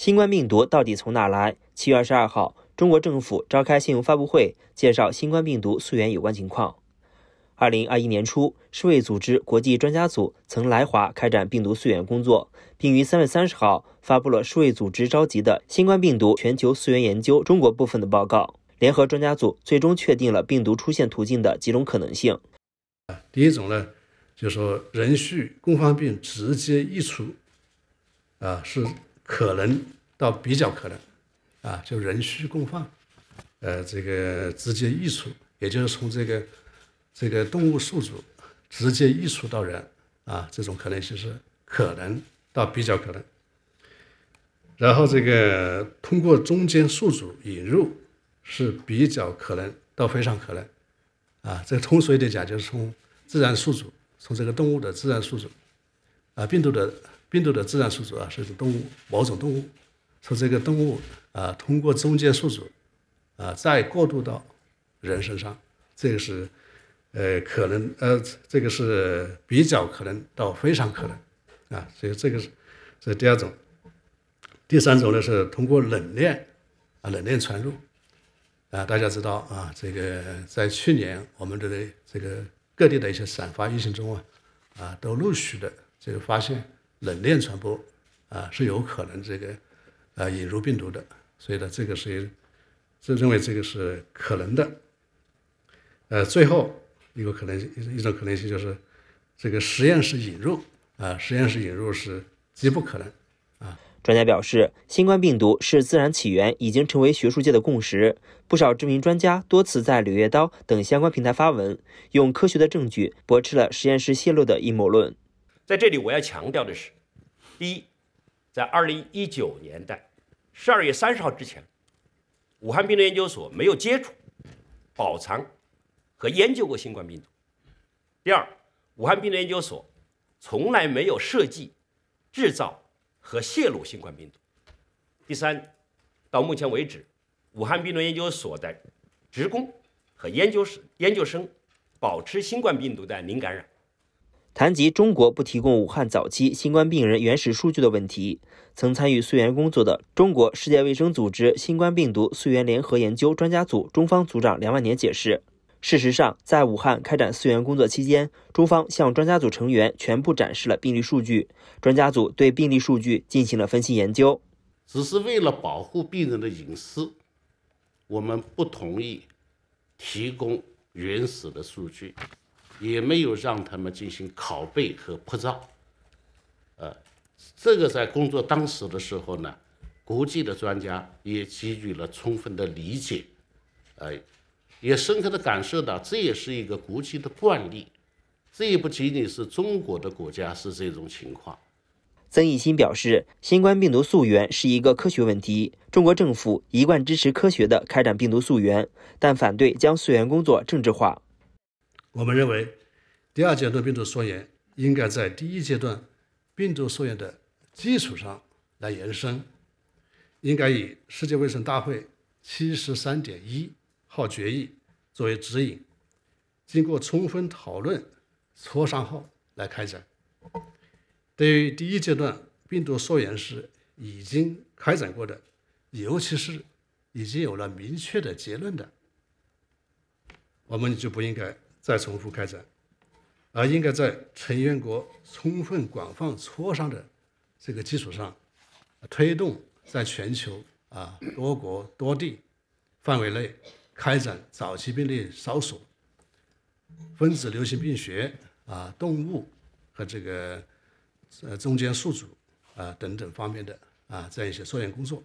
新冠病毒到底从哪来？七月二十二号，中国政府召开新闻发布会，介绍新冠病毒溯源有关情况。二零二一年初，世卫组织国际专家组曾来华开展病毒溯源工作，并于三月三十号发布了世卫组织召集的新冠病毒全球溯源研究中国部分的报告。联合专家组最终确定了病毒出现途径的几种可能性。第一种呢，就是说人畜共患病直接溢出，啊是。可能到比较可能，啊，就人畜共患，呃，这个直接溢出，也就是从这个这个动物宿主直接溢出到人，啊，这种可能性是可能到比较可能。然后这个通过中间宿主引入是比较可能到非常可能，啊，这通俗一点讲，就是从自然宿主，从这个动物的自然宿主，啊，病毒的。病毒的自然宿主啊，是动物，某种动物，说这个动物啊，通过中间宿主啊，再过渡到人身上，这个是呃可能呃，这个是比较可能到非常可能啊，所以这个是这第二种，第三种呢是通过冷链啊，冷链传入啊，大家知道啊，这个在去年我们这这个各地的一些散发疫情中啊，啊都陆续的这个发现。冷链传播啊是有可能这个啊引入病毒的，所以呢这个是自认为这个是可能的。呃，最后一个可能性一一种可能性就是这个实验室引入啊实验室引入是极不可能啊。专家表示，新冠病毒是自然起源已经成为学术界的共识。不少知名专家多次在《柳叶刀》等相关平台发文，用科学的证据驳斥了实验室泄露的阴谋论。在这里我要强调的是，第一，在二零一九年代十二月三十号之前，武汉病毒研究所没有接触、保藏和研究过新冠病毒。第二，武汉病毒研究所从来没有设计、制造和泄露新冠病毒。第三，到目前为止，武汉病毒研究所的职工和研究研究生保持新冠病毒的零感染。谈及中国不提供武汉早期新冠病人原始数据的问题，曾参与溯源工作的中国世界卫生组织新冠病毒溯源联合研究专家组中方组长梁万年解释：事实上，在武汉开展溯源工作期间，中方向专家组成员全部展示了病例数据，专家组对病例数据进行了分析研究。只是为了保护病人的隐私，我们不同意提供原始的数据。也没有让他们进行拷贝和拍照，呃，这个在工作当时的时候呢，国际的专家也给予了充分的理解，呃，也深刻的感受到这也是一个国际的惯例，这也不仅仅是中国的国家是这种情况。曾益新表示，新冠病毒溯源是一个科学问题，中国政府一贯支持科学的开展病毒溯源，但反对将溯源工作政治化。我们认为，第二阶段病毒溯源应该在第一阶段病毒溯源的基础上来延伸，应该以世界卫生大会七十三点一号决议作为指引，经过充分讨论磋商后来开展。对于第一阶段病毒溯源时已经开展过的，尤其是已经有了明确的结论的，我们就不应该。再重复开展，而应该在成员国充分广泛磋商的这个基础上，推动在全球啊多国多地范围内开展早期病例搜索、分子流行病学啊动物和这个呃中间宿主啊等等方面的啊这样一些溯源工作。